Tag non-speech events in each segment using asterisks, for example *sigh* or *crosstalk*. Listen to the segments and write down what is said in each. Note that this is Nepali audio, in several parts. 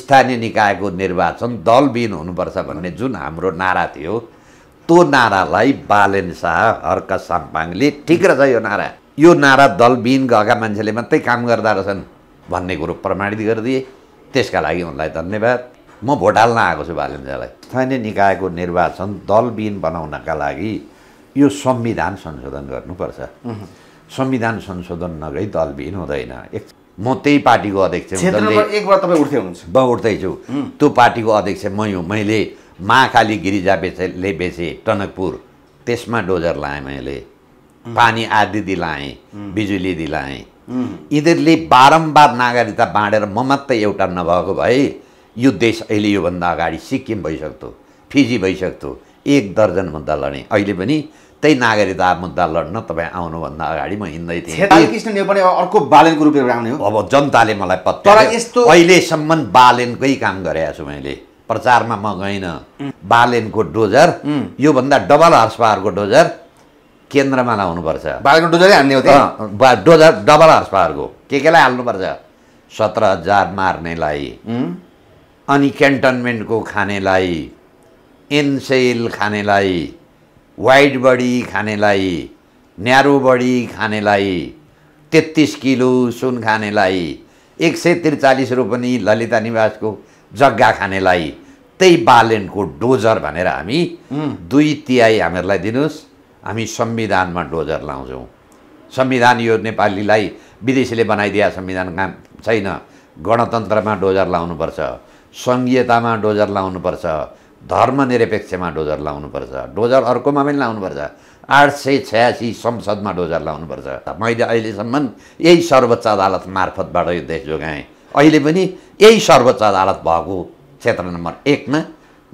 स्थानीय निकायको निर्वाचन दलविहीन हुनुपर्छ भन्ने जुन हाम्रो नारा थियो त्यो नारालाई बालेन शाह हर्क साम्पाङले ठिक रहेछ यो नारा यो नारा दलविहीन गएका मान्छेले मात्रै काम गर्दा रहेछन् भन्ने कुरो प्रमाणित गरिदिए त्यसका लागि उनलाई धन्यवाद म भोट हाल्न आएको छु बालेन शाहलाई स्थानीय निकायको निर्वाचन दलविहीन बनाउनका लागि यो संविधान संशोधन गर्नुपर्छ संविधान संशोधन नगई दलविहीन हुँदैन एक म त्यही पार्टीको अध्यक्ष म उठ्दैछु त्यो पार्टीको अध्यक्ष मै हुँ मैले महाकाली गिरिजा बेचेले बेचेँ टनकपुर त्यसमा डोजर लाएँ मैले पानी आदि दिलाएँ बिजुली दिलाएँ यिनीहरूले बारम्बार नागरिकता बाँडेर म मात्रै एउटा नभएको भए यो देश अहिले योभन्दा अगाडि सिक्किम भइसक्थ्यो फिजी भइसक्थ्यो एक दर्जनभन्दा लडेँ अहिले पनि त्यही नागरिकता मुद्दा लड्न तपाईँ आउनुभन्दा अगाडि म हिँड्दै थिएँ कृष्ण पनि अर्को बालनको रूपले आउने हो अब जनताले मलाई पत्ता यस्तो अहिलेसम्म बालनकै काम गरेको छु मैले प्रचारमा म गइनँ बालनको डोजर योभन्दा डबल हर्स डोजर केन्द्रमा लाउनुपर्छ बालनको डोजरै हान्ने हो डोजर डबल हर्स के केलाई हाल्नुपर्छ सत्र हजार मार्नेलाई अनि क्यान्टनमेन्टको खानेलाई एनसेल खानेलाई वाइड बडी खानेलाई न्यारो बडी खानेलाई तेत्तिस किलो सुन खानेलाई एक सय त्रिचालिस रोपनि ललिता निवासको जग्गा खानेलाई त्यही बालेनको डोजर भनेर हामी दुई तिहाई हामीहरूलाई दिनुहोस् हामी संविधानमा डोजर लाउँछौँ संविधान यो नेपालीलाई विदेशीले बनाइदिया संविधान काम छैन गणतन्त्रमा डोजर लाउनुपर्छ सङ्घीयतामा डोजर लाउनुपर्छ धर्मनिरपेक्षमा डोजर लाउनुपर्छ डोजर अर्कोमा पनि लाउनुपर्छ आठ सय छयासी संसदमा डोजर लाउनुपर्छ मैले अहिलेसम्म यही सर्वोच्च अदालत मार्फतबाट यो देश जोगाएँ अहिले पनि यही सर्वोच्च अदालत भएको क्षेत्र नम्बर एकमा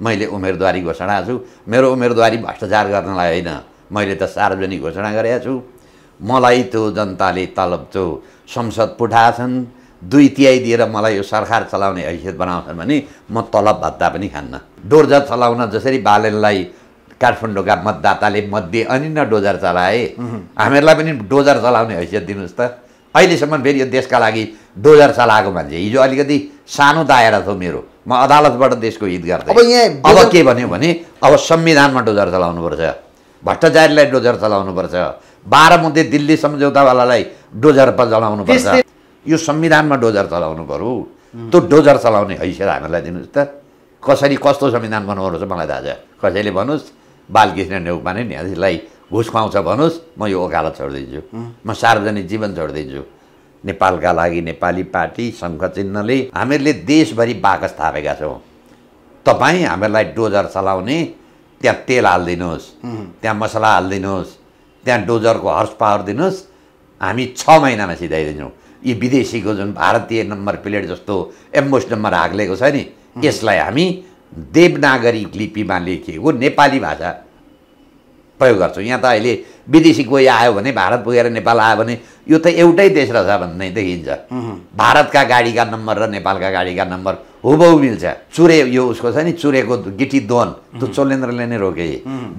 मैले उम्मेदवारी घोषणा छु मेरो उम्मेदवारी भ्रष्टाचार गर्नलाई होइन मैले त सार्वजनिक घोषणा गरेका छु मलाई त्यो जनताले तलब त्यो संसद पुठाएछन् दुई तिहाई दिएर मलाई यो सरकार चलाउने हैसियत बनाउँछन् भने म तलब भत्ता पनि खान्न डोर्जा चलाउन जसरी बालनलाई काठमाडौँका मतदाताले मत दिए अनि न डोजर चलाए हामीहरूलाई पनि डोजर चलाउने हैसियत दिनुहोस् त अहिलेसम्म फेरि यो देशका लागि डोजर चलाएको मान्छे हिजो अलिकति सानो दायरा थियो मेरो म अदालतबाट देशको हित गर्थेँ अब यहाँ अब के भन्यो भने अब संविधानमा डोजर चलाउनुपर्छ भ्रष्टाचारीलाई डोजर चलाउनुपर्छ बाह्र मध्ये दिल्ली सम्झौतावालालाई डोजर चलाउनुपर्छ यो संविधानमा डोजर चलाउनु पऱ्यो त्यो डोजर चलाउने हैसियत हामीलाई दिनुहोस् त कसरी कस्तो संविधान बनाउनु छ मलाई थाहा छ कसैले भन्नुहोस् बालकृष्ण नेउपाने न्यायाधीशलाई घुस खुवाउँछ भन्नुहोस् म यो ओकालत छोडिदिन्छु म सार्वजनिक जीवन छोडिदिन्छु नेपालका लागि नेपाली पार्टी शङ्ख चिन्हले हामीहरूले देशभरि बाकस थापेका छौँ तपाईँ हामीहरूलाई डोजर चलाउने त्यहाँ तेल हालिदिनुहोस् त्यहाँ मसला हालिदिनुहोस् त्यहाँ डोजरको हर्स पावर दिनुहोस् हामी छ महिनामा सिधाइदिन्छौँ यी विदेशीको जुन भारतीय नम्बर प्लेट जस्तो एम्बोस नम्बर हाग्लेको छ नि यसलाई हामी देवनागरी लिपिमा लेखिएको नेपाली भाषा प्रयोग गर्छौँ यहाँ त अहिले विदेशी कोही आयो भने भारत पुगेर नेपाल आयो भने यो त एउटै देश रहेछ भन्ने देखिन्छ भारतका गाडीका नम्बर र नेपालका गाडीका नम्बर हुबहु मिल्छ चुरे यो उसको छ नि चुरेको गिटी दोन त्यो चोलेन्द्रले नै रोके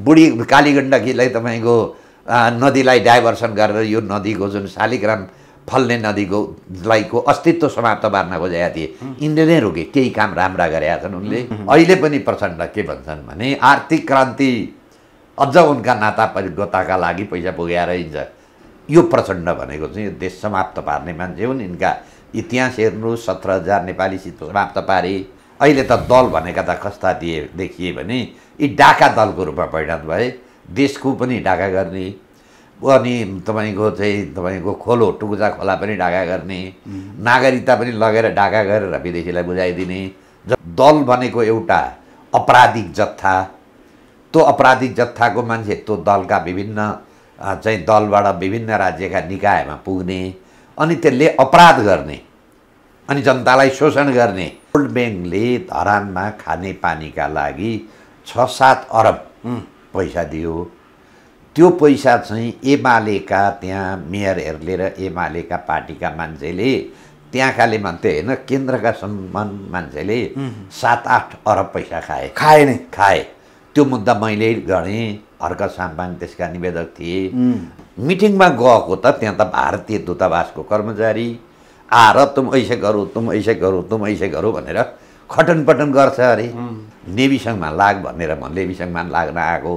बुढी कालीगण्डकीलाई तपाईँको नदीलाई डाइभर्सन गरेर यो नदीको जुन शालिग्राम फल्ने नदीको लाइको अस्तित्व समाप्त पार्न खोजेका थिए यिनले नै रोके केही काम राम्रा गरेका छन् उनले *laughs* अहिले पनि प्रचण्ड के भन्छन् भने आर्थिक क्रान्ति अझ उनका नाता गोताका लागि पैसा पुगेर हिँड्छ यो प्रचण्ड भनेको चाहिँ यो देश समाप्त पार्ने मान्छे हुन् यिनका इतिहास हेर्नु सत्र हजार नेपाली समाप्त पारे अहिले त दल भनेका त कस्ता दिए देखिए भने यी डाका दलको रूपमा परिणत भए देशको पनि डाका गर्ने अनि तपाईँको चाहिँ तपाईँको खोलो टुकुचा खोला पनि ढाका गर्ने नागरिकता पनि लगेर ढाका गरेर विदेशीलाई बुझाइदिने दल भनेको एउटा अपराधिक जत्था त्यो अपराधिक जत्थाको मान्छे त्यो दलका विभिन्न चाहिँ दलबाट विभिन्न राज्यका निकायमा पुग्ने अनि त्यसले अपराध गर्ने अनि जनतालाई शोषण गर्ने वर्ल्ड ब्याङ्कले धरानमा खानेपानीका लागि छ सात अरब पैसा दियो त्यो पैसा चाहिँ एमालेका त्यहाँ मेयरहरूले र एमालेका पार्टीका मान्छेले त्यहाँकाले मात्रै होइन केन्द्रका सम्मान मान्छेले सात आठ अरब पैसा खाए खाए नै खाए त्यो मुद्दा मैले गरेँ हर्क साम्पाङ त्यसका निवेदक थिए मिटिङमा गएको त त्यहाँ त भारतीय दूतावासको कर्मचारी आएर तुम ऐसे गरौ तुम ऐसे गरौ तुम ऐसे गरौ भनेर खटनपटन गर्छ अरे नेवीसँगमा लाग भनेर म नेवीसँगमा लाग्न आएको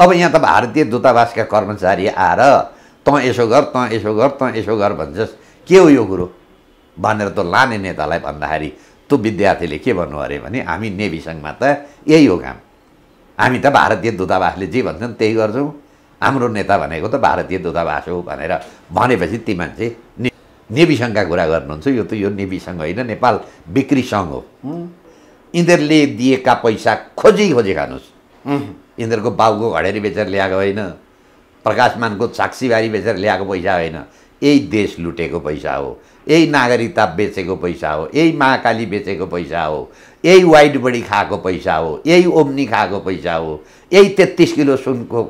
अब यहाँ त भारतीय दूतावासका कर्मचारी आएर तँ यसो गर तँ यसो गर तँ यसो गर भन्छस् के हो यो कुरो भनेर त लाने नेतालाई भन्दाखेरि त्यो विद्यार्थीले के भन्नु अरे भने हामी नेभी सङ्घमा त यही हो काम हामी त भारतीय दूतावासले जे भन्छन् त्यही गर्छौँ हाम्रो नेता भनेको त भारतीय दूतावास हो भनेर भनेपछि ती मान्छे ने नेभी सङ्घका कुरा गर्नुहुन्छ यो त यो नेभी सङ्घ होइन नेपाल बिक्री सङ्घ हो यिनीहरूले दिएका पैसा खोजी खोजी खानुहोस् इन्द्रको बाउको घडेरी बेचेर ल्याएको होइन प्रकाशमानको साक्षीबारी बेचेर ल्याएको पैसा होइन यही देश लुटेको पैसा हो यही नागरिकता बेचेको पैसा हो यही महाकाली बेचेको पैसा हो यही वाइट बडी खाएको पैसा हो यही ओम्नी खाएको पैसा हो यही तेत्तिस किलो सुनको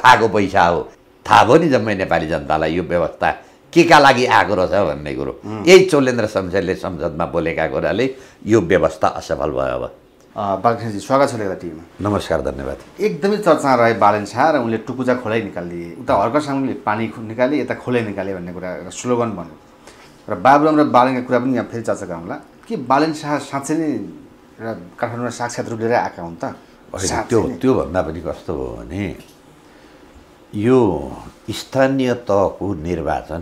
खाएको पैसा हो थाहा भयो नि जम्मै नेपाली जनतालाई यो व्यवस्था के का लागि आएको रहेछ भन्ने कुरो यही चोलेन्द्र शमशेरले संसदमा बोलेका कुराले यो व्यवस्था असफल भयो अब बालकृष्णजी स्वागत छ लेख्दा टिभीमा नमस्कार धन्यवाद एकदमै चर्चा रहे बालन शाह र उनले टुकुजा खोलै निकालिदिए उता हर्कसँगले सामुले पानी निकाले यता खोलै निकाले भन्ने कुरा एउटा स्लोगन भन्यो र बाबुराम र बालनका कुरा पनि यहाँ फेरि चर्चा गरौँला के बालन शाह साँच्चै नै काठमाडौँमा साक्षात रूप लिएर आएका हुन् त त्यो त्यो त्योभन्दा पनि कस्तो हो भने यो स्थानीय तहको निर्वाचन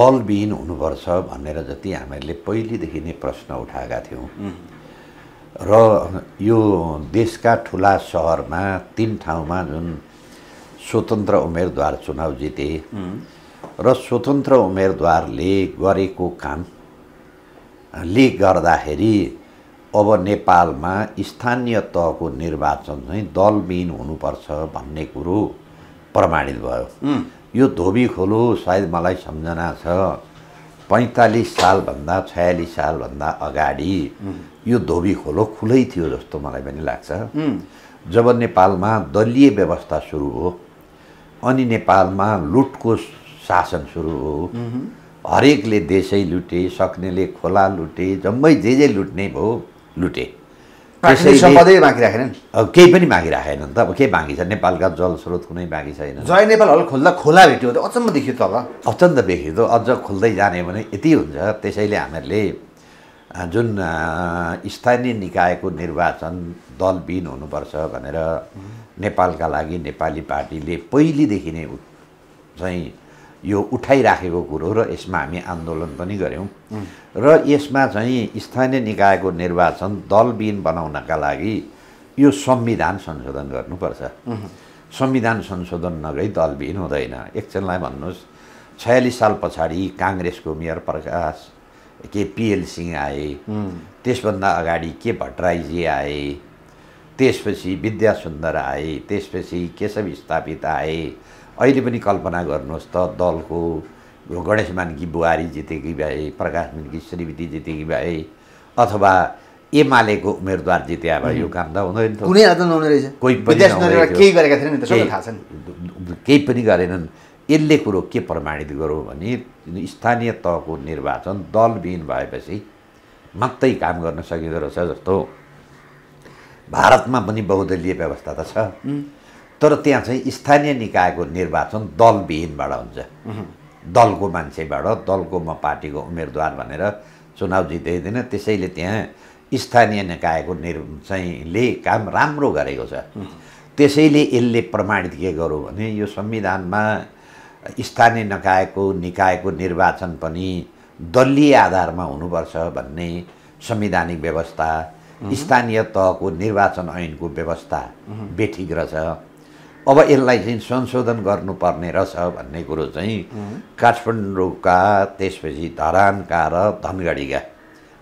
दलविहीन हुनुपर्छ भनेर जति हामीहरूले पहिलेदेखि नै प्रश्न उठाएका थियौँ र यो देशका ठुला सहरमा तिन ठाउँमा जुन स्वतन्त्र उम्मेदवार चुनाव जिते र स्वतन्त्र उम्मेदवारले गरेको कामले गर्दाखेरि अब नेपालमा स्थानीय तहको निर्वाचन चाहिँ दलविहीन हुनुपर्छ भन्ने कुरो प्रमाणित भयो यो धोबी खोलो सायद मलाई सम्झना छ पैँतालिस सालभन्दा छयालिस सालभन्दा अगाडि यो धोबी खोलो खुलै थियो जस्तो मलाई पनि लाग्छ जब नेपालमा दलीय व्यवस्था सुरु हो अनि नेपालमा लुटको शासन सुरु हो हरेकले देशै लुटे सक्नेले खोला लुटे जम्मै जे जे लुट्ने भयो लुटे सम्पदै बाँकी राखेनन् अब केही पनि बाँकी नि त अब के बाँकी छ नेपालका जल स्रोत कुनै बाँकी छैन जय नेपाल हल खोल्दा खोला भेट्यो त अचम्म देखियो तल अचम्म देखियो त अझ खोल्दै जाने भने यति हुन्छ त्यसैले हामीहरूले जुन स्थानीय निकायको निर्वाचन दलबिन हुनुपर्छ भनेर नेपालका लागि नेपाली पार्टीले पहिलेदेखि नै चाहिँ यो उठाइराखेको कुरो र यसमा हामी आन्दोलन पनि गऱ्यौँ र यसमा चाहिँ स्थानीय निकायको निर्वाचन दलविहीन बनाउनका लागि यो संविधान संशोधन गर्नुपर्छ संविधान संशोधन नगरी दलविहीन हुँदैन एकछिनलाई भन्नुहोस् छयालिस साल पछाडि काङ्ग्रेसको मेयर प्रकाश के पिएल सिंह आए त्यसभन्दा अगाडि के भट्टराईजी आए त्यसपछि विद्यासुन्दर आए त्यसपछि केशव स्थापित आए अहिले पनि कल्पना गर्नुहोस् त दलको गणेशमानकी मानकी बुहारी जितेकी भए प्रकाश मिनकी श्रीमती जितेकी भए अथवा एमालेको उम्मेदवार जित्या भए यो काम त हुँदैन कुनै रहेछ कोही केही गरेका थिएन केही पनि गरेनन् यसले कुरो के प्रमाणित गरौँ भने स्थानीय तहको निर्वाचन दलविहीन भएपछि मात्रै काम गर्न सकिँदो रहेछ जस्तो भारतमा पनि बहुदलीय व्यवस्था त छ तर त्यहाँ चाहिँ स्थानीय निकायको निर्वाचन दलविहीनबाट हुन्छ दलको मान्छेबाट दलको म पार्टीको उम्मेदवार भनेर चुनाव जित्दैन त्यसैले त्यहाँ स्थानीय निकायको निर् चाहिँले काम राम्रो गरेको छ त्यसैले यसले प्रमाणित के गर्यो भने यो संविधानमा स्थानीय निकायको निकायको निर्वाचन पनि दलीय आधारमा हुनुपर्छ भन्ने संवैधानिक व्यवस्था स्थानीय तहको निर्वाचन ऐनको व्यवस्था बेठिक रहेछ अब यसलाई चाहिँ संशोधन गर्नुपर्ने रहेछ भन्ने कुरो चाहिँ काठमाडौँका त्यसपछि धरानका र धनगढीका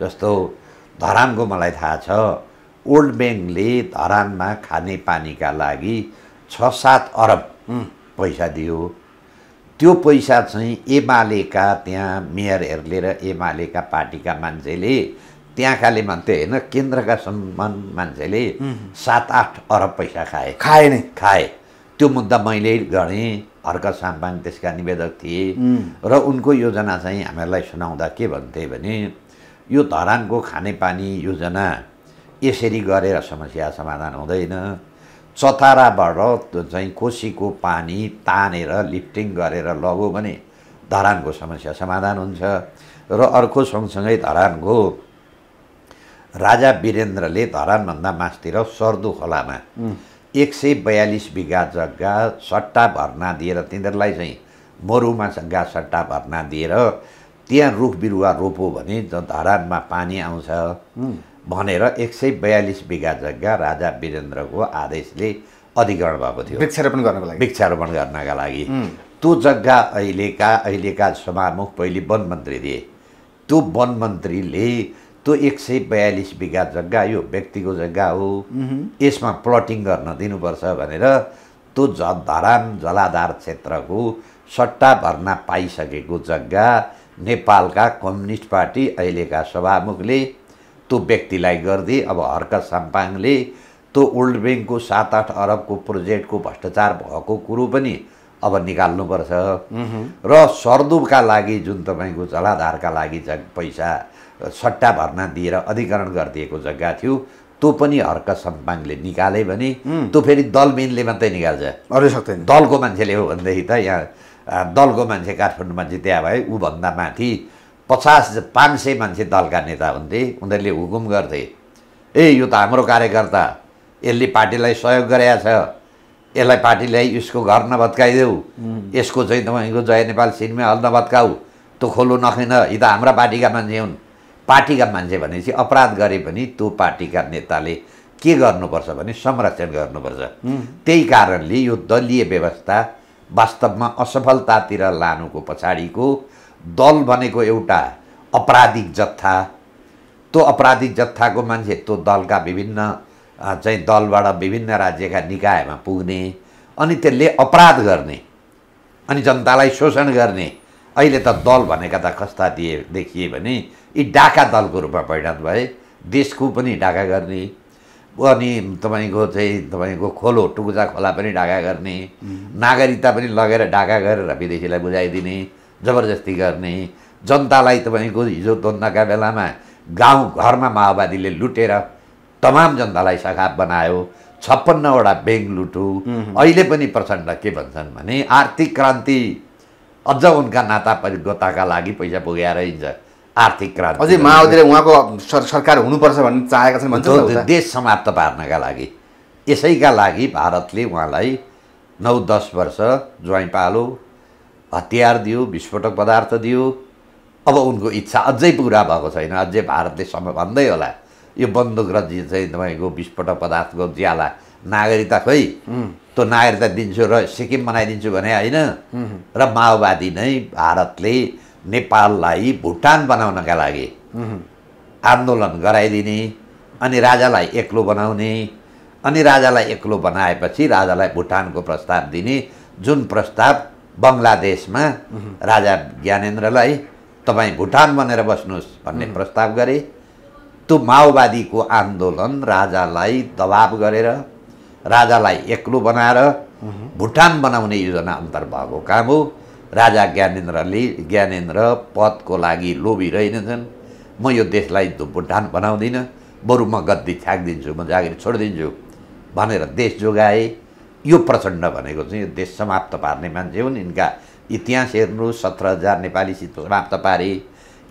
जस्तो धरानको मलाई थाहा छ ओल्ड ब्याङ्कले धरानमा खाने पानीका लागि छ सात अरब पैसा दियो त्यो पैसा चाहिँ एमालेका त्यहाँ मेयरहरूले र एमालेका पार्टीका मान्छेले त्यहाँकाले मात्रै होइन केन्द्रका सम्मान मान्छेले सात आठ अरब पैसा खाए खाए नै खाए त्यो मुद्दा मैले गरेँ हर्क साम्पाङ त्यसका निवेदक थिए र उनको योजना चाहिँ हामीहरूलाई सुनाउँदा के भन्थे भने यो धरानको खानेपानी योजना यसरी गरेर समस्या समाधान हुँदैन चताराबाट चाहिँ कोसीको पानी तानेर लिफ्टिङ गरेर लग्यो भने धरानको समस्या समाधान हुन्छ र अर्को सँगसँगै धरानको राजा वीरेन्द्रले धरानभन्दा मासतिर सर्दो खोलामा एक सय बयालिस बिघा जग्गा सट्टा भर्ना दिएर तिनीहरूलाई चाहिँ मरुमा जग्गा सट्टा भर्ना दिएर त्यहाँ रुख बिरुवा रोपो भने धरानमा पानी आउँछ भनेर एक सय बयालिस बिघा जग्गा राजा वीरेन्द्रको आदेशले अधिग्रहण भएको थियो वृक्षारोपण गर्नको लागि वृक्षारोपण गर्नका लागि त्यो जग्गा अहिलेका अहिलेका सभामुख पहिले वन मन्त्री थिए त्यो वन मन्त्रीले त्यो एक सय बयालिस बिघा जग्गा यो व्यक्तिको जग्गा हो यसमा प्लटिङ गर्न दिनुपर्छ भनेर त्यो ज धरान जलाधार क्षेत्रको सट्टा भर्ना पाइसकेको जग्गा नेपालका कम्युनिस्ट पार्टी अहिलेका सभामुखले त्यो व्यक्तिलाई गरिदिए अब हर्क साम्पाङले त्यो ओल्ड ब्याङ्कको सात आठ अरबको प्रोजेक्टको भ्रष्टाचार भएको कुरो पनि अब निकाल्नुपर्छ र सरदुबका लागि जुन तपाईँको जलाधारका लागि जग पैसा सट्टा भर्ना दिएर अधिकरण गरिदिएको जग्गा थियो त्यो पनि हर्क सम्पाङले निकाले भने त्यो फेरि दलमेनले मात्रै निकाल्छ अरू सक्दैन दलको मान्छेले हो भनेदेखि त यहाँ दलको मान्छे काठमाडौँमा जित्या भए ऊभन्दा माथि पचास पाँच सय मान्छे दलका नेता हुन्थे उनीहरूले हुकुम गर्थे ए यो त हाम्रो कार्यकर्ता यसले पार्टीलाई सहयोग गरेका छ यसलाई पार्टी ल्याइ यसको घर नभत्काइदेऊ यसको चाहिँ तपाईँको जय नेपाल सिनेमा हल नभत्काऊ त्यो खोलो नखेन यी त हाम्रा पार्टीका मान्छे हुन् पार्टीका मान्छे भनेपछि अपराध गरे पनि त्यो पार्टीका नेताले के गर्नुपर्छ भने संरक्षण गर्नुपर्छ त्यही कारणले यो दलीय व्यवस्था वास्तवमा असफलतातिर लानुको पछाडिको दल भनेको एउटा अपराधिक जत्था त्यो अपराधिक जत्थाको मान्छे त्यो दलका विभिन्न चाहिँ दलबाट विभिन्न राज्यका निकायमा पुग्ने अनि त्यसले अपराध गर्ने अनि जनतालाई शोषण गर्ने अहिले त दल भनेका त कस्ता दिए देखिए भने यी डाका दलको रूपमा परिणत भए देशको पनि डाका गर्ने अनि तपाईँको चाहिँ तपाईँको खोलो टुकुचा खोला पनि डाका गर्ने नागरिकता पनि लगेर डाका गरेर विदेशीलाई बुझाइदिने जबरजस्ती गर्ने जनतालाई तपाईँको हिजो द्वन्द्वका बेलामा गाउँ घरमा माओवादीले लुटेर तमाम जनतालाई सखाप बनायो छप्पन्नवटा ब्याङ्क लुटु अहिले पनि प्रचण्ड के भन्छन् भने आर्थिक क्रान्ति अझ उनका नाता परिगताका लागि पैसा पुग्याएर हिँड्छ आर्थिक क्रान्ति अझै माओवादीले उहाँको सरकार हुनुपर्छ भन्ने चाहेका छन् भन्छ देश समाप्त पार्नका लागि यसैका लागि भारतले उहाँलाई नौ दस वर्ष ज्वाइँ पालो हतियार दियो विस्फोटक पदार्थ दियो अब उनको इच्छा अझै पुरा भएको छैन अझै भारतले सम भन्दै होला यो बन्दुक र चाहिँ तपाईँको विस्फोट पदार्थको ज्याला नागरिकता खोइ त्यो नागरिकता दिन्छु र सिक्किम बनाइदिन्छु भने होइन र माओवादी नै भारतले नेपाललाई भुटान बनाउनका लागि आन्दोलन गराइदिने अनि राजालाई एक्लो बनाउने अनि राजालाई एक्लो बनाएपछि राजालाई भुटानको प्रस्ताव दिने जुन प्रस्ताव बङ्गलादेशमा राजा ज्ञानेन्द्रलाई तपाईँ भुटान बनेर बस्नुहोस् भन्ने प्रस्ताव गरे त्यो माओवादीको आन्दोलन राजालाई दबाब गरेर राजालाई एक्लो बनाएर भुटान बनाउने योजना भएको काम हो राजा ज्ञानेन्द्रले ज्ञानेन्द्र पदको लागि लोभी रहेनछन् म यो देशलाई भुटान बनाउँदिनँ बरु म गद्दी छ्याकिदिन्छु म जागिर छोडिदिन्छु भनेर देश जोगाए यो प्रचण्ड भनेको चाहिँ यो देश समाप्त पार्ने मान्छे हुन् यिनका इतिहास हेर्नु सत्र हजार नेपाली समाप्त पारे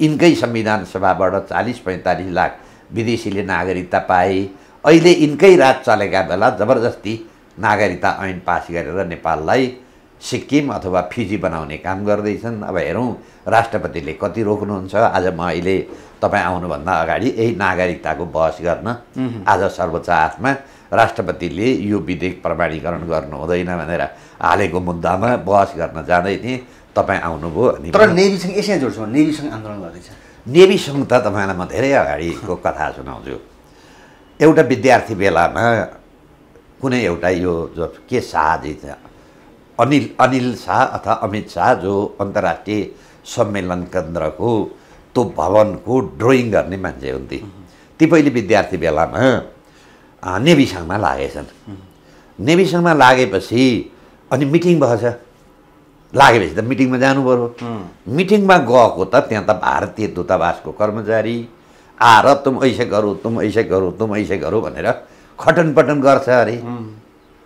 यिनकै संविधान सभाबाट चालिस पैँतालिस लाख विदेशीले नागरिकता पाए अहिले यिनकै राज चलेका बेला जबरजस्ती नागरिकता ऐन पास गरेर नेपाललाई सिक्किम अथवा फिजी बनाउने काम गर्दैछन् अब हेरौँ राष्ट्रपतिले कति रोक्नुहुन्छ आज म अहिले तपाईँ आउनुभन्दा अगाडि यही नागरिकताको बहस गर्न आज सर्वोच्च हातमा राष्ट्रपतिले यो विधेयक प्रमाणीकरण गर्नु हुँदैन भनेर हालेको मुद्दामा बहस गर्न जाँदै थिएँ तपाईँ आउनुभयो अनि तर नेभीसँग यसै जोड्छौँ नेभीसँग आन्दोलन गर्दैछ नेभीसँग त तपाईँलाई म धेरै अगाडिको *laughs* कथा सुनाउँछु एउटा विद्यार्थी बेलामा कुनै एउटा यो जो के शाहजी अनिल अनिल शाह अथवा अमित शाह जो अन्तर्राष्ट्रिय सम्मेलन केन्द्रको त्यो भवनको ड्रइङ गर्ने मान्छे हुन्थे ती पहिले विद्यार्थी बेलामा नेभीसँगमा लागेछन् नेभीसँगमा लागेपछि अनि मिटिङ भएछ लागेपछि त मिटिङमा जानु पऱ्यो मिटिङमा गएको त त्यहाँ त भारतीय दूतावासको कर्मचारी आएर तुम ऐसे गरौँ तुम ऐसे गरौँ तुम ऐसे गरौँ भनेर खटन पटन गर्छ अरे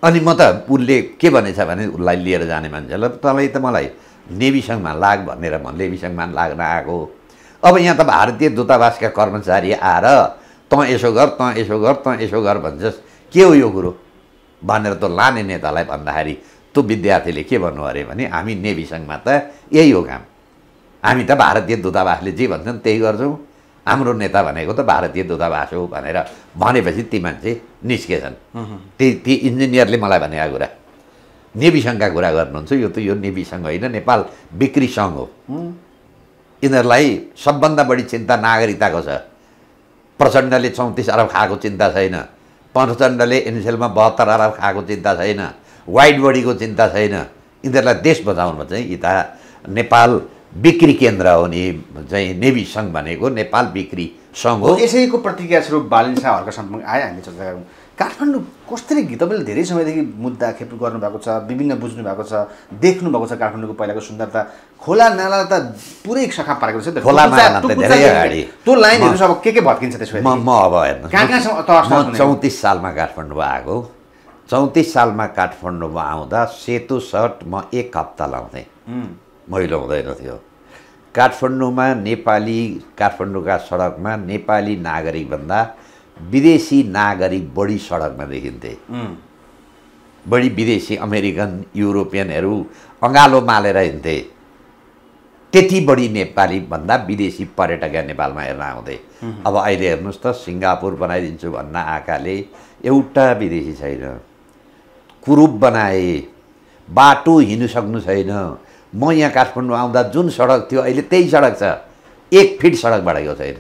अनि म त उसले के भनेछ भने उसलाई लिएर जाने मान्छेलाई तँलाई त मलाई नेभीसँगमा लाग भनेर म नेभीसँगमा लाग्न आएको अब यहाँ त भारतीय दूतावासका कर्मचारी आएर तँ यसो गर तँ यसो गर तँ यसो गर भन्छस् के हो यो कुरो भनेर त लाने नेतालाई भन्दाखेरि त्यो विद्यार्थीले के भन्नु अरे भने हामी नेभी सङ्घमा त यही हो काम हामी त भारतीय दूतावासले जे भन्छन् त्यही गर्छौँ हाम्रो नेता भनेको त भारतीय दूतावास हो भनेर भनेपछि ती मान्छे निस्केछन् ती ती इन्जिनियरले मलाई भनेका कुरा नेभी सङ्घका कुरा गर्नुहुन्छ यो त यो नेभी सङ्घ होइन नेपाल बिक्री सङ्घ हो यिनीहरूलाई सबभन्दा बढी चिन्ता नागरिकताको छ प्रचण्डले चौतिस अरब खाएको चिन्ता छैन प्रचण्डले एनसेलमा बहत्तर अरब खाएको चिन्ता छैन वाइड बडीको चिन्ता छैन यिनीहरूलाई देश बचाउन चाहिँ यता नेपाल बिक्री केन्द्र हो नि चाहिँ नेभी सङ्घ भनेको नेपाल बिक्री सङ्घ हो यसैको प्रतिक्रिया स्वरूप बालिन्सा शाहहरूको सम्पर्क आयो हामी चर्चा गरौँ काठमाडौँ कसरी तपाईँले धेरै समयदेखि मुद्दा खेप गर्नुभएको छ विभिन्न बुझ्नु भएको छ देख्नु भएको छ काठमाडौँको पहिलाको सुन्दरता खोला नाला त पुरै सखा पारेको छ त्यो लाइनहरू अब के के भत्किन्छ त्यसमा म अब हेर्नु चौतिस सालमा काठमाडौँ आएको चौतिस सालमा काठमाडौँमा आउँदा सेतो सर्ट म एक हप्ता लाउँथेँ मैलो हुँदैन थियो काठमाडौँमा नेपाली काठमाडौँका सडकमा नेपाली नागरिकभन्दा विदेशी नागरिक बढी सडकमा देखिन्थे बढी विदेशी अमेरिकन युरोपियनहरू अँगालो मालेर हिँड्थे त्यति बढी नेपालीभन्दा विदेशी पर्यटक यहाँ नेपालमा हेर्न आउँथे अब अहिले हेर्नुहोस् त सिङ्गापुर बनाइदिन्छु भन्न आएकाले एउटा विदेशी छैन कुरूप बनाए बाटो हिँड्नु सक्नु छैन म यहाँ काठमाडौँ आउँदा जुन सडक थियो अहिले त्यही सडक छ एक फिट सडक बढाएको छैन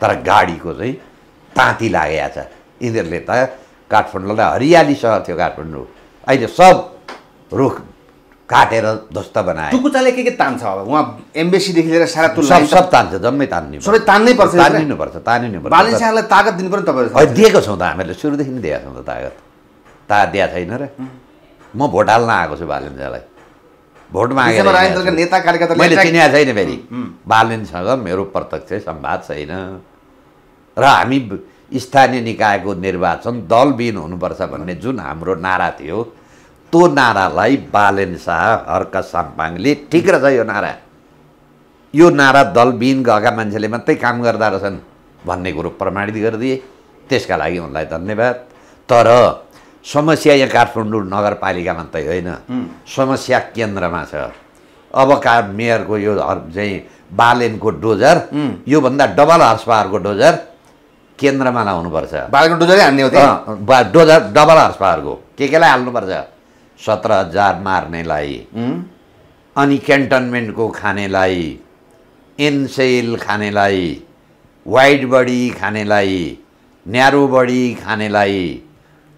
तर गाडीको चाहिँ ताँती लागेको छ यिनीहरूले त काठमाडौँलाई हरियाली सहर थियो काठमाडौँ अहिले सब रुख काटेर ध्वस्त बनाए टुकुचाले के के तान्छ अब उहाँ एम्बेसीदेखि लिएर सारा सब सब तान्छ जम्मै तान्ने सबै तान्नै पर्छ तानिनुपर्छ तानिनुपर्छ बालिसालाई तागत दिनु पर्यो तपाईँ दिएको छौँ त हामीहरूले सुरुदेखि नै दिएका छौँ त तागत ता दिएको छैन र म भोट हाल्न आएको छु बालिन्दालाई भोट मागेर मैले छैन फेरि बालनसँग मेरो प्रत्यक्ष सम्वाद छैन र हामी स्थानीय निकायको निर्वाचन दलबिन हुनुपर्छ भन्ने जुन हाम्रो नारा थियो त्यो नारालाई बालेन शाह हर्क साम्पाङले ठिक रहेछ यो नारा यो नारा दलबिन गएका मान्छेले मात्रै काम गर्दा रहेछन् भन्ने कुरो प्रमाणित गरिदिए त्यसका लागि उनलाई धन्यवाद तर समस्या यहाँ काठमाडौँ नगरपालिकामा त होइन समस्या केन्द्रमा छ अबका मेयरको यो चाहिँ बालेनको डोजर योभन्दा डबल हर्स पावरको डोजर केन्द्रमा लाउनुपर्छ बालेनको डोजरै हाल्ने हो त डोजर डबल हर्स पावरको के केलाई हाल्नुपर्छ सत्र हजार मार्नेलाई अनि क्यान्टनमेन्टको खानेलाई एनसेल खानेलाई वाइड बडी खानेलाई न्यारो बडी खानेलाई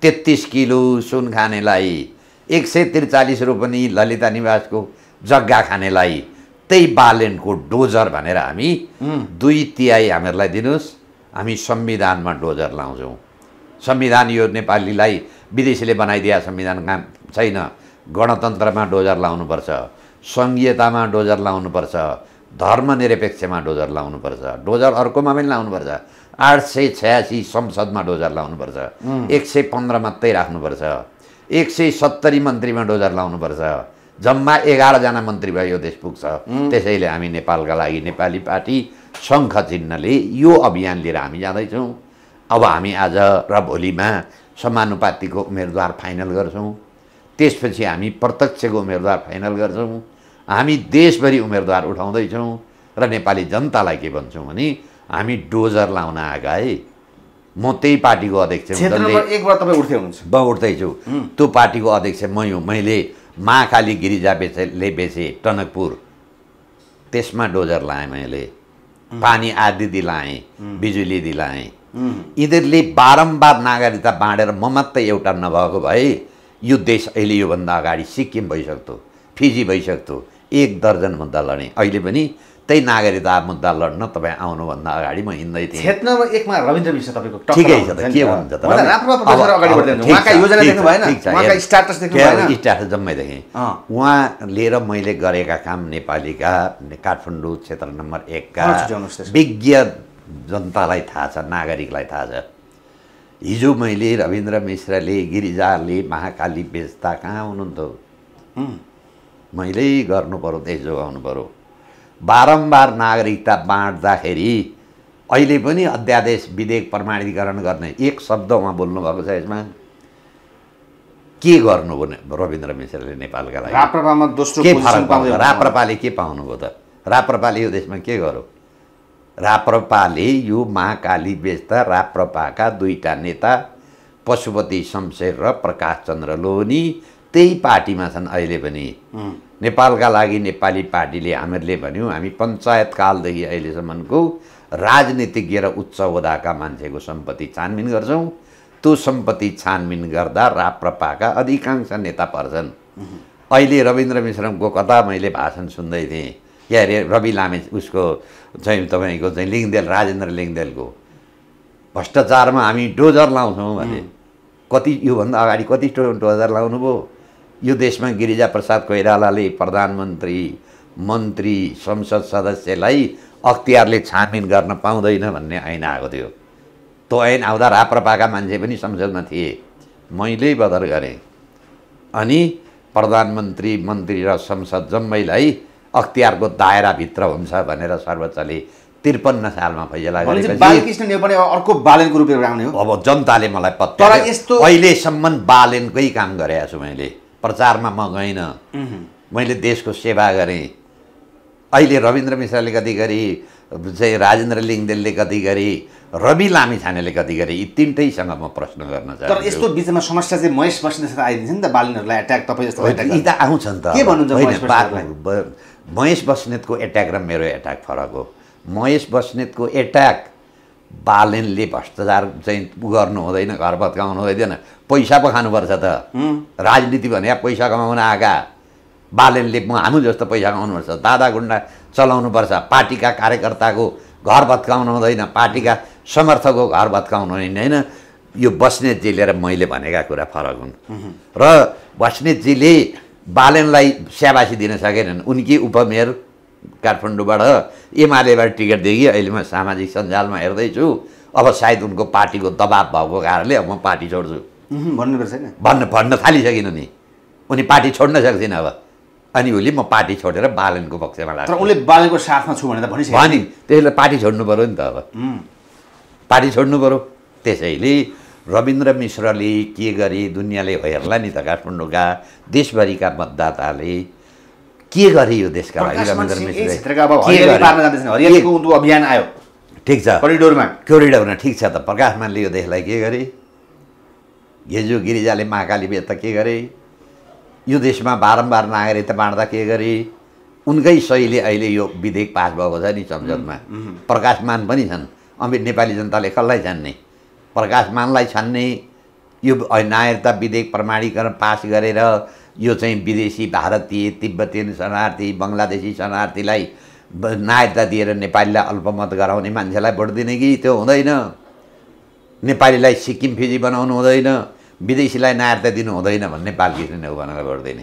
तेत्तिस किलो सुन खानेलाई एक सय त्रिचालिस रोपनी ललिता निवासको जग्गा खानेलाई त्यही बालेनको डोजर भनेर हामी दुई तिहाई हामीहरूलाई दिनुहोस् हामी संविधानमा डोजर लाउँछौँ संविधान यो नेपालीलाई विदेशीले बनाइदिया संविधान काम छैन गणतन्त्रमा डोजर लाउनुपर्छ सङ्घीयतामा डोजर लाउनुपर्छ धर्मनिरपेक्षमा डोजर लाउनुपर्छ डोजर अर्कोमा पनि लाउनुपर्छ आठ सय छयासी संसदमा डोजर लाउनुपर्छ एक सय पन्ध्र मात्रै राख्नुपर्छ एक सय सत्तरी मन्त्रीमा डोजर लाउनुपर्छ जम्मा एघारजना मन्त्री भयो यो देश पुग्छ त्यसैले हामी नेपालका लागि नेपाली पार्टी शङ्ख चिन्हले यो अभियान लिएर हामी जाँदैछौँ अब हामी आज र भोलिमा समानुपातिको उम्मेदवार फाइनल गर्छौँ त्यसपछि हामी प्रत्यक्षको उम्मेदवार फाइनल गर्छौँ हामी देशभरि उम्मेदवार उठाउँदैछौँ र नेपाली जनतालाई के भन्छौँ भने हामी डोजर लाउन आएका है म त्यही पार्टीको अध्यक्ष म उठ्दैछु त्यो पार्टीको अध्यक्ष मै हो मैले महाकाली गिरिजा बेचेले बेचेँ टनकपुर त्यसमा डोजर लाएँ मैले पानी आदि दिलाएँ बिजुली दिलाएँ यिनीहरूले बारम्बार नागरिकता बाँडेर म मात्रै एउटा नभएको भए यो देश अहिले योभन्दा अगाडि सिक्किम भइसक्थ्यो फिजी भइसक्थ्यो एक दर्जनभन्दा लडेँ अहिले पनि त्यही नागरिकता मुद्दा लड्न तपाईँ आउनुभन्दा अगाडि म हिँड्दै थिएँ एकमा रविन्द्र मिश्र तपाईँको ठिकै छ त के भन्नुहुन्छ त स्टाटस जम्मै देखेँ उहाँ लिएर मैले गरेका काम नेपालीका काठमाडौँ क्षेत्र नम्बर एकका विज्ञ जनतालाई थाहा छ नागरिकलाई थाहा छ हिजो मैले रविन्द्र मिश्रले गिरिजाले महाकाली बेच्दा कहाँ हुनुहुन्थ्यो मैले गर्नु पऱ्यो त्यसो गर्नु पऱ्यो बारम्बार नागरिकता बाँड्दाखेरि अहिले पनि अध्यादेश विधेयक प्रमाणीकरण गर्ने एक शब्द उहाँ बोल्नुभएको छ यसमा के गर्नु रविन्द्र मिश्रले नेपालका लागि राप्रपामा दोस्रो के फरक राप्रपाले के पाउनुभयो त राप्रपाले यो देशमा के गर्यो राप्रपाले यो महाकाली बेच्दा राप्रपाका दुईवटा नेता पशुपति शमशेर र प्रकाश चन्द्र लोहनी त्यही पार्टीमा छन् अहिले पनि नेपालका लागि नेपाली पार्टीले हामीहरूले भन्यौँ हामी पञ्चायतकालदेखि अहिलेसम्मको राजनीतिज्ञ र उच्च ओदाका मान्छेको सम्पत्ति छानबिन गर्छौँ त्यो सम्पत्ति छानबिन गर्दा राप्रपाका अधिकांश नेता पर्छन् अहिले रविन्द्र मिश्रमको कथा मैले भाषण सुन्दै थिएँ या अरे रवि लामे उसको चाहिँ तपाईँको चाहिँ लिङ्गदेल राजेन्द्र लिङ्गदेलको भ्रष्टाचारमा हामी डोजर लाउँछौँ भने कति योभन्दा अगाडि कति डोजर लाउनुभयो यो देशमा गिरिजा प्रसाद कोइरालाले प्रधानमन्त्री मन्त्री संसद सदस्यलाई अख्तियारले छानबिन गर्न पाउँदैन भन्ने ऐन आएको थियो त्यो ऐन आउँदा राप्रपाका मान्छे पनि संसदमा थिए मैले बदर गरेँ अनि प्रधानमन्त्री मन्त्री र संसद जम्मैलाई अख्तियारको दायराभित्र हुन्छ भनेर सर्वोच्चले त्रिपन्न सालमा फैसला अर्को बालनको हो अब जनताले मलाई पत्ता यस्तो अहिलेसम्म बालनकै काम गरेका छु मैले प्रचारमा म गइनँ मैले देशको सेवा गरेँ अहिले रविन्द्र मिश्रले कति गरी चाहिँ राजेन्द्र लिङदेलले कति गरी रवि लामी छानेले कति गरे यी तिनटैसँग म प्रश्न गर्न चाहन्छु तर यस्तो बिचमा समस्या चाहिँ महेश बस्नेतसँग आइदिन्छ नि त बालिनहरूलाई एट्याक तपाईँ जस्तो यी त आउँछ त के भन्नुहुन्छ महेश बस्नेतको एट्याक र मेरो एट्याक फरक हो महेश बस्नेतको एट्याक बालनले भ्रष्टाचार चाहिँ गर्नु हुँदैन घर भत्काउनु हुँदैन पैसा पो खानुपर्छ त राजनीति भने पैसा कमाउन आएका बालनले म हामी जस्तो पैसा कमाउनुपर्छ दादा गुन्डा चलाउनुपर्छ पार्टीका कार्यकर्ताको घर भत्काउनु हुँदैन पार्टीका समर्थकको घर भत्काउनु हुँदैन होइन यो बस्नेतजीले र मैले भनेका कुरा फरक हुन् र बस्नेतजीले बालनलाई स्याबासी दिन सकेनन् उनकी उपमेयर काठमाडौँबाट एमालेबाट टिकट दिएँ अहिले म सामाजिक सञ्जालमा हेर्दैछु अब सायद उनको पार्टीको दबाब भएको कारणले अब म पार्टी छोड्छु भन्नुपर्छ भन्न भन्न थालिसकिनँ नि उनी पार्टी छोड्न सक्दिनँ अब अनि उसले म पार्टी छोडेर बालनको पक्षमा लाग्छ उसले बालनको साथमा छु भनेर भनिसक्यो नि त्यसले पार्टी छोड्नु पऱ्यो नि त अब पार्टी छोड्नु पऱ्यो त्यसैले रविन्द्र मिश्रले के गरे दुनियाँले हेर्ला नि त काठमाडौँका देशभरिका मतदाताले के गरे यो देशका लागि आयो ठिक छ करिडोरमा कोरिडोरमा ठिक छ त प्रकाशमानले यो देशलाई के गरे हिजो गिरिजाले महाकाली बेद त के गरे यो देशमा बारम्बार नागरिकता बाँड्दा के गरे उनकै शैली अहिले यो विधेयक पास भएको छ नि संसदमा प्रकाशमान पनि छन् अमिर नेपाली जनताले कसलाई छान्ने प्रकाशमानलाई छान्ने यो नागरिकता विधेयक प्रमाणीकरण पास गरेर यो चाहिँ विदेशी भारतीय तिब्बतीय शरणार्थी बङ्गलादेशी शरणार्थीलाई नायरता दिएर नेपालीलाई अल्पमत गराउने मान्छेलाई भोट दिने कि त्यो हुँदैन नेपालीलाई सिक्किम फिजी बनाउनु हुँदैन विदेशीलाई नायरता दिनु हुँदैन भन्ने बालकृष्ण हो भनेर भोट दिने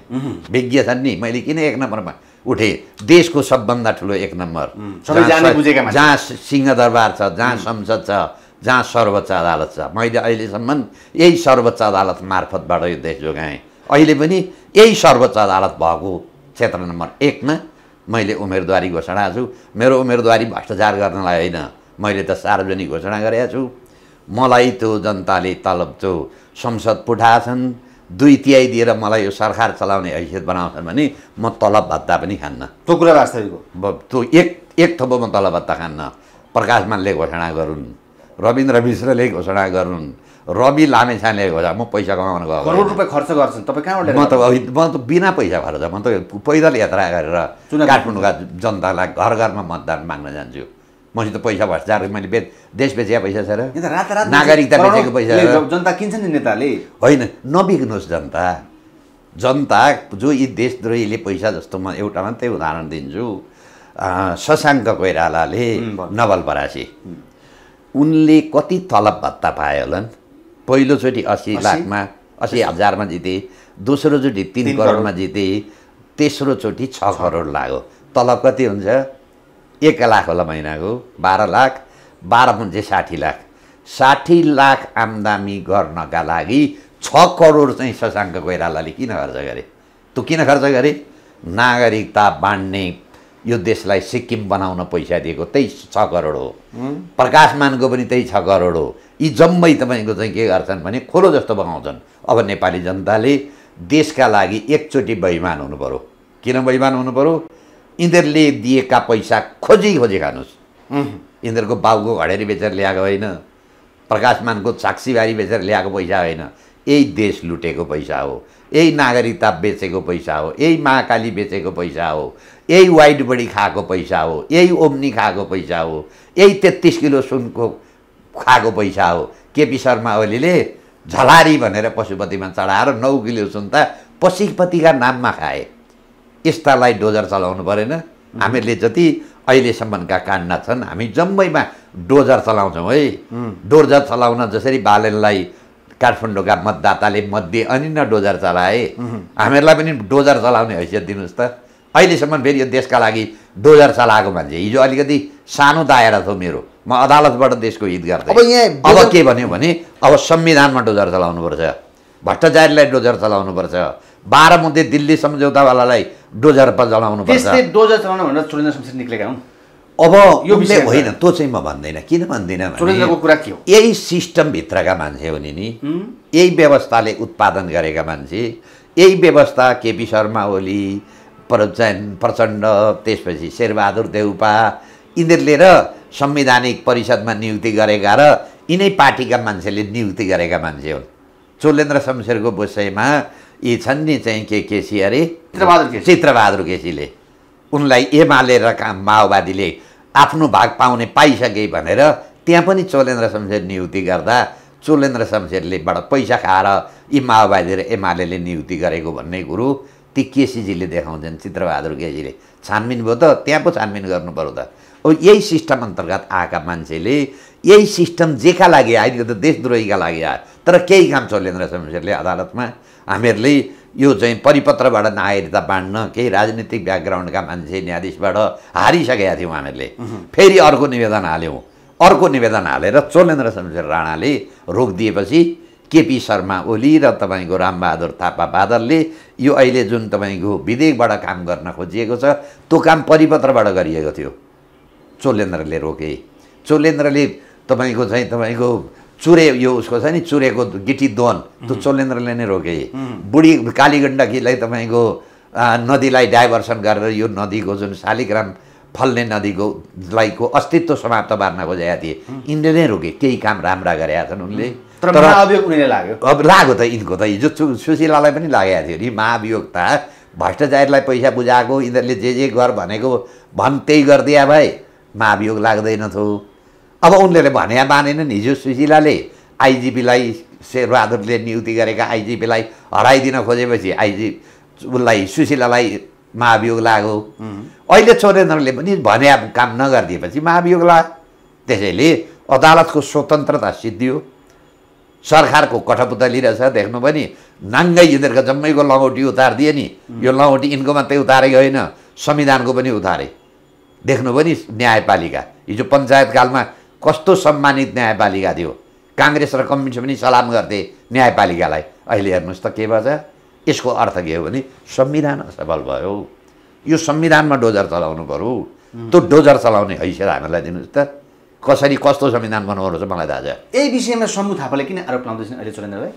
विज्ञ छन् नि मैले किन एक नम्बरमा उठेँ देशको सबभन्दा ठुलो एक नम्बर जहाँ सिंहदरबार छ जहाँ संसद छ जहाँ सर्वोच्च अदालत छ मैले अहिलेसम्म यही सर्वोच्च अदालत मार्फतबाट यो देश जोगाएँ अहिले पनि यही सर्वोच्च अदालत भएको क्षेत्र नम्बर एकमा मैले उम्मेदवारी घोषणा छु मेरो उम्मेदवारी भ्रष्टाचार गर्नलाई होइन मैले त सार्वजनिक घोषणा गरेका छु मलाई त्यो जनताले तलब त्यो संसद पुठाएछन् दुई तिहाई दिएर मलाई यो सरकार चलाउने हैसियत बनाउँछन् भने म तलब भत्ता पनि खान्न त्यो कुरा वास्तविक हो त्यो एक एक थप म तलब भत्ता खान्न प्रकाश मानले घोषणा गरून् रविन्द्र मिश्रले घोषणा गरून् रवि लामेछाने हो म पैसा कमाउन गएको करोड रुपियाँ खर्च गर्छन् तपाईँ कहाँबाट म त म त बिना पैसा खर्च म त पैदल यात्रा गरेर काठमाडौँका जनतालाई घर घरमा मतदान माग्न जान्छु मसित पैसा भ्रष्टाचार मैले बेच देश बेचे पैसा छ र नागरिकता बेचेको पैसा जनता किन्छ नि नेताले होइन नबिग्नुहोस् जनता जनता जो यी देशद्रोहीले पैसा जस्तो म एउटा मात्रै उदाहरण दिन्छु शशाङ्क कोइरालाले नवल परासी उनले कति तलब भत्ता पाए होलान् पहिलोचोटि असी लाखमा असी हजारमा जितेँ दोस्रोचोटि तिन करोडमा जितेँ तेस्रोचोटि छ करोड लाग्यो तलब कति हुन्छ एक लाख होला महिनाको बाह्र लाख बाह्र पुन्चे साठी लाख साठी लाख आमदामी गर्नका लागि छ करोड चाहिँ शशाङ्क कोइरालाले किन खर्च गरे तँ किन खर्च गरे नागरिकता बाँड्ने यो देशलाई सिक्किम बनाउन पैसा दिएको त्यही छ करोड हो प्रकाशमानको पनि त्यही छ करोड हो यी जम्मै तपाईँको चाहिँ के गर्छन् भने खोलो जस्तो बगाउँछन् अब नेपाली जनताले देशका लागि एकचोटि बहिमान हुनु पऱ्यो किन बहिमान हुनु पऱ्यो यिनीहरूले दिएका पैसा खोजी खोजी खानुहोस् यिनीहरूको बाउको घडेरी बेचेर ल्याएको होइन प्रकाशमानको साक्षीबारी बेचेर ल्याएको पैसा होइन यही देश लुटेको पैसा हो यही नागरिकता बेचेको पैसा हो यही महाकाली बेचेको पैसा हो यही वाइट बडी खाएको पैसा हो यही ओम्नी खाएको पैसा हो यही तेत्तिस किलो सुनको खाएको पैसा हो केपी शर्मा ओलीले झलारी भनेर पशुपतिमा चढाएर नौ किलो सुन्ता पशुपतिका नाममा खाए यस्तालाई डोजर चलाउनु परेन हामीहरूले जति अहिलेसम्मका काण्ड छन् हामी जम्मैमा डोजर चलाउँछौँ है डोजर चलाउन जसरी बालनलाई काठमाडौँका मतदाताले मध्ये न डोजर चलाए हामीहरूलाई पनि डोजर चलाउने हैसियत दिनुहोस् त अहिलेसम्म फेरि यो देशका लागि डोजर चलाएको मान्छे हिजो अलिकति सानो दायरा थियो मेरो म अदालतबाट देशको हित गर्थेँ अब यहाँ अब के भन्यो भने अब संविधानमा डोजर चलाउनुपर्छ भ्रष्टाचारीलाई डोजर चलाउनुपर्छ बाह्र मध्ये दिल्ली सम्झौतावालालाई डोजर चलाउनुपर्छ डोजर चलाउनु भनेर सुरेन्द्र शमशेर निक्लेका हुन् अब यो विषय होइन त्यो चाहिँ म भन्दैन किन भन्दिनँ सुरेन्द्रको कुरा के हो यही सिस्टमभित्रका मान्छे हो नि यही व्यवस्थाले उत्पादन गरेका मान्छे यही व्यवस्था केपी शर्मा ओली प्रचन प्रचण्ड त्यसपछि शेरबहादुर देउपा यिनीहरूले र संवैधानिक परिषदमा नियुक्ति गरेका र यिनै पार्टीका मान्छेले नियुक्ति गरेका मान्छे हुन् चोलेन्द्र शमशेरको विषयमा यी छन् नि चाहिँ के केसी अरे चित्रबहादुर चित्रबहादुर केसीले उनलाई एमाले र काम माओवादीले आफ्नो भाग पाउने पाइसके भनेर त्यहाँ पनि चोलेन्द्र शमशेर नियुक्ति गर्दा चोलेन्द्र शमशेरलेबाट पैसा खाएर यी माओवादी र एमाले नियुक्ति गरेको भन्ने कुरो ती केसीजीले देखाउँदैन चित्रबहादुर केसीले छानबिन भयो त त्यहाँ पो छानबिन गर्नु पऱ्यो त अब यही सिस्टम अन्तर्गत आएका मान्छेले यही सिस्टम जेका लागि अहिले त देशद्रोहीका लागि आयो तर केही काम चलेन्द्र शमशेरले अदालतमा हामीहरूले यो चाहिँ परिपत्रबाट नागरिकता बाँड्न केही राजनीतिक ब्याकग्राउन्डका मान्छे न्यायाधीशबाट हारिसकेका थियौँ हामीहरूले फेरि अर्को निवेदन हाल्यौँ अर्को निवेदन हालेर चोलेन्द्र शमशेर राणाले रोक दिएपछि केपी शर्मा ओली र तपाईँको रामबहादुर थापा बादलले यो अहिले जुन तपाईँको विधेयकबाट काम गर्न खोजिएको छ त्यो काम परिपत्रबाट गरिएको थियो चोलेन्द्रले रोके चोलेन्द्रले तपाईँको चाहिँ तपाईँको चुरे यो उसको छ नि चुरेको गिटी दोन त्यो चोलेन्द्रले नै रोके बुढी कालीगण्डकीलाई तपाईँको नदीलाई डाइभर्सन गरेर यो नदीको जुन शालिग्राम फल्ने नदीको लाईको अस्तित्व समाप्त पार्न खोजेका थिए यिनले नै रोके केही काम राम्रा गरेका छन् उनले तर उनीले लाग्यो अब लाग्यो त यिनको त हिजो सुशीलालाई पनि लागेको थियो नि महाभियोग त भ्रष्टाचारीलाई पैसा बुझाएको यिनीहरूले जे जे गर भनेको भन् त्यही गरिदिए भाइ महाभियोग लाग्दैनथ्यो अब उनले भने मानेनन् हिजो सुशीलाले आइजिपीलाई शेरबहादुरले नियुक्ति गरेका आइजिपीलाई हराइदिन खोजेपछि आइजी उसलाई सुशीलालाई महाभियोग लाग्यो अहिले चोरेन्द्रले पनि भने काम नगरिदिएपछि महाभियोग लाग्यो त्यसैले अदालतको स्वतन्त्रता सिद्धियो सरकारको कठपुतली लिइरहेछ देख्नु पनि नाङ्गै यिनीहरूको जम्मैको उतार उतारिदिए नि यो लङ्गोटी यिनको मात्रै उतारै होइन संविधानको पनि उतारे देख्नु पनि न्यायपालिका हिजो पञ्चायतकालमा कस्तो सम्मानित न्यायपालिका थियो काङ्ग्रेस र कम्युनिस्ट पनि सलाम गर्थे न्यायपालिकालाई अहिले हेर्नुहोस् त के भएछ यसको अर्थ के हो भने संविधान असफल भयो यो संविधानमा डोजर चलाउनु पऱ्यो त्यो डोजर चलाउने हैसियत हामीलाई दिनुहोस् त कसरी कस्तो संविधान बनाउनु छ मलाई थाहा छ यही विषयमा समु थापाले किन आरोप लाउँदैछन् अहिले चुरेन्द्र भाइ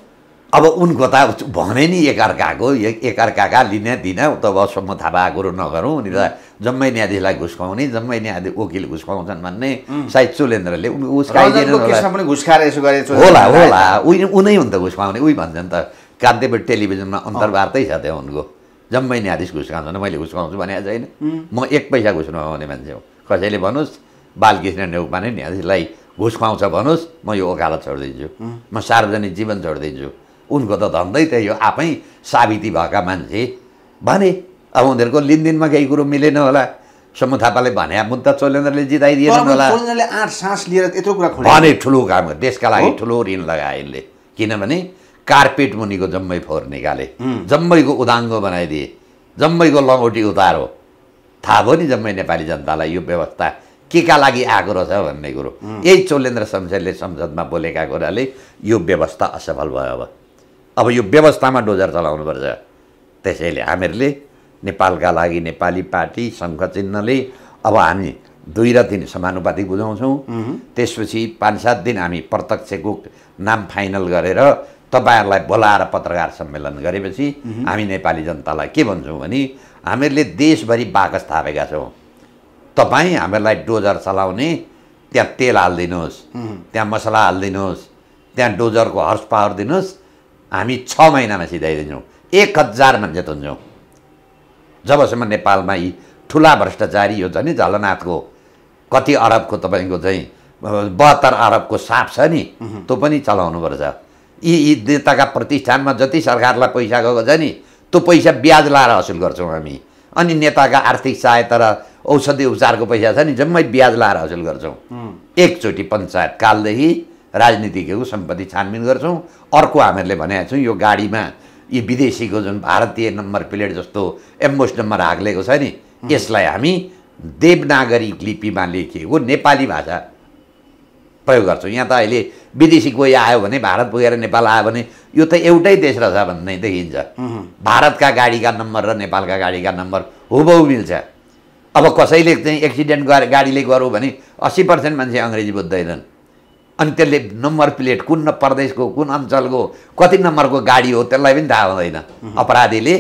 अब उनको त भने नि एकअर्काको एकअर्काका लिन दिन अब सम्म थापा कुरो नगरौँ उनी त जम्मै न्यायाधीशलाई घुस्काउने जम्मै न्यायाधीश वकिल घुस्काउँछन् भन्ने सायद चुलेन्द्रले होला होला उनै हुन् त घुस्काउने उही भन्छन् त कान्तिपुर टेलिभिजनमा अन्तर्वार्तै छ त्यो उनको जम्मै न्यायाधीश घुस्काउँछन् मैले घुस्काउँछु भने छैन म एक पैसा घुस्नु आउने मान्छे हो कसैले भन्नुहोस् बालकृष्ण नेउपा नि घुस खुवाउँछ भन्नुहोस् म यो ओकालो छोडिदिन्छु म सार्वजनिक जीवन छोडिदिन्छु उनको त धन्दै त्यही हो आफै साबिती भएका मान्छे भने अब उनीहरूको लिनदिनमा केही कुरो मिलेन होला सम थापाले भने मुद्दा चोलेन्द्रले जिताइदिएन होला आठ सास लिएर यत्रो कुरा भने ठुलो काम देशका लागि ठुलो ऋण लगाए यसले किनभने कार्पेट मुनिको जम्मै फोहोर निकाले जम्मैको उदाङ्गो बनाइदिए जम्मैको लङ्गोटी उतारो थाहा भयो नि जम्मै नेपाली जनतालाई यो व्यवस्था के का लागि आएको रहेछ भन्ने कुरो यही चौलेन्द्र शमशेरले संसदमा बोलेका कुराले यो व्यवस्था असफल भयो अब अब यो व्यवस्थामा डोजर चलाउनुपर्छ त्यसैले हामीहरूले नेपालका लागि नेपाली पार्टी शङ्ख चिन्हले अब हामी दुई र तिन समानुपातिक बुझाउँछौँ त्यसपछि पाँच सात दिन हामी प्रत्यक्षको नाम फाइनल गरेर तपाईँहरूलाई बोलाएर पत्रकार सम्मेलन गरेपछि हामी नेपाली जनतालाई के भन्छौँ भने हामीहरूले देशभरि बाकस थापेका छौँ तपाईँ हामीहरूलाई डोजर चलाउने त्यहाँ तेल हालिदिनुहोस् त्यहाँ मसला हालिदिनुहोस् त्यहाँ डोजरको हर्स पावर दिनुहोस् हामी छ महिनामा सिधाइदिन्छौँ एक हजार मान्छे हुन्छौँ जबसम्म नेपालमा यी ठुला भ्रष्टाचारी यो छ नि झलनाथको कति अरबको तपाईँको चाहिँ बहत्तर अरबको साप छ नि त्यो पनि चलाउनु चलाउनुपर्छ यी यी नेताका प्रतिष्ठानमा जति सरकारलाई पैसा गएको छ नि त्यो पैसा ब्याज लाएर असुल गर्छौँ हामी अनि नेताका आर्थिक सहायता र औषधि उपचारको पैसा छ नि जम्मै ब्याज लाएर हासिल गर्छौँ एकचोटि पञ्चायत कालदेखि राजनीतिज्ञको सम्पत्ति छानबिन गर्छौँ अर्को हामीहरूले भनेका छौँ यो गाडीमा यी विदेशीको जुन भारतीय नम्बर प्लेट जस्तो एम्बोस नम्बर हाग्लेको छ नि यसलाई हामी देवनागरी लिपिमा लेखिएको नेपाली भाषा प्रयोग गर्छौँ यहाँ त अहिले विदेशी कोही आयो भने भारत पुगेर नेपाल आयो भने यो त एउटै देश रहेछ भन्ने देखिन्छ भारतका गाडीका नम्बर र नेपालका गाडीका नम्बर हुबहु मिल्छ अब कसैले चाहिँ एक्सिडेन्ट गरे गाडीले गऱ्यो भने अस्सी पर्सेन्ट मान्छे अङ्ग्रेजी बुझ्दैनन् अनि त्यसले नम्बर प्लेट कुन प्रदेशको कुन अञ्चलको कति नम्बरको गाडी हो त्यसलाई पनि थाहा हुँदैन अपराधीले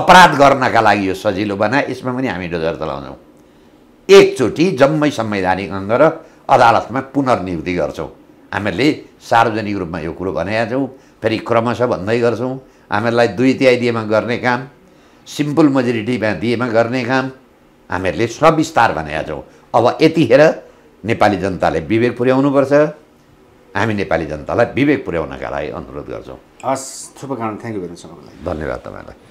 अपराध गर्नका लागि यो सजिलो बनाए यसमा पनि हामी डोजर चलाउँछौँ एकचोटि जम्मै संवैधानिक अङ्ग र अदालतमा पुनर्नियुक्ति गर्छौँ हामीहरूले सार्वजनिक रूपमा यो कुरो भनेका छौँ फेरि क्रमशः भन्दै गर्छौँ हामीहरूलाई दुई तिहाई दिएमा गर्ने काम सिम्पल मेजोरिटीमा दिएमा गर्ने काम हामीहरूले सविस्तार भनेका छौँ अब यतिखेर नेपाली जनताले विवेक पुर्याउनुपर्छ हामी नेपाली जनतालाई विवेक पुर्याउनका लागि अनुरोध गर्छौँ हस् शुभकामना थ्याङ्क यू भेरी मच धन्यवाद तपाईँलाई